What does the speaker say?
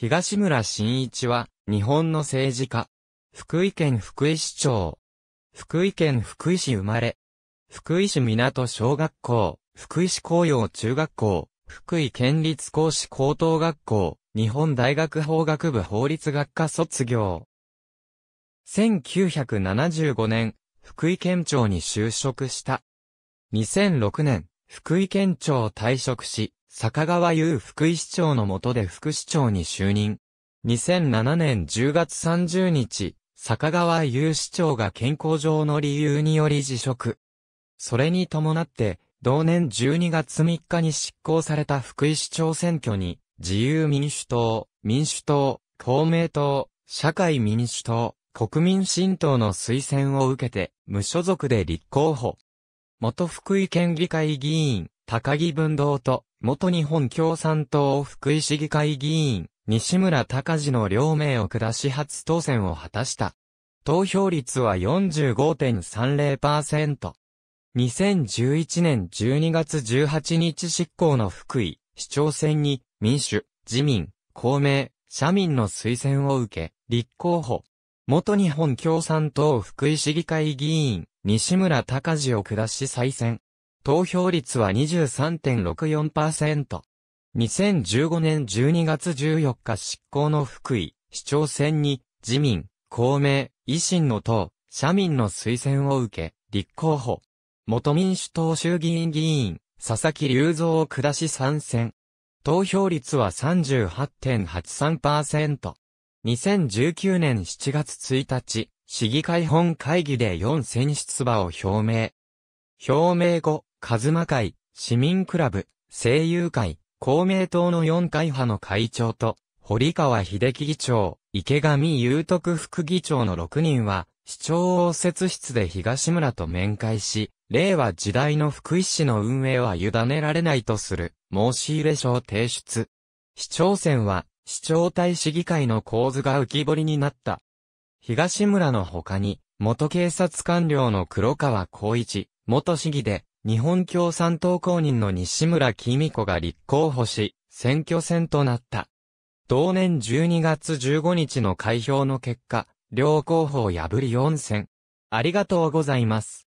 東村新一は、日本の政治家。福井県福井市長。福井県福井市生まれ。福井市港小学校、福井市高陽中学校、福井県立公市高等学校、日本大学法学部法律学科卒業。1975年、福井県庁に就職した。2006年、福井県庁退職し、坂川優福井市長の下で副市長に就任。2007年10月30日、坂川優市長が健康上の理由により辞職。それに伴って、同年12月3日に執行された福井市長選挙に、自由民主党、民主党、公明党、社会民主党、国民新党の推薦を受けて、無所属で立候補。元福井県議会議員、高木文堂と、元日本共産党福井市議会議員、西村隆治の両名を下し初当選を果たした。投票率は45.30%。2011年12月18日執行の福井市長選に民主、自民、公明、社民の推薦を受け、立候補。元日本共産党福井市議会議員、西村隆治を下し再選。投票率は23.64%。2015年12月14日執行の福井、市長選に、自民、公明、維新の党、社民の推薦を受け、立候補。元民主党衆議院議員、佐々木隆三を下し参戦。投票率は38.83%。2019年7月1日、市議会本会議で4選出馬を表明。表明後、カズマ会、市民クラブ、声優会、公明党の4会派の会長と、堀川秀樹議長、池上祐徳副議長の6人は、市長応接室で東村と面会し、令和時代の福井市の運営は委ねられないとする、申し入れ書を提出。市長選は、市長対市議会の構図が浮き彫りになった。東村の他に、元警察官僚の黒川光一、元市議で、日本共産党公認の西村紀美子が立候補し、選挙戦となった。同年12月15日の開票の結果、両候補を破り4選。ありがとうございます。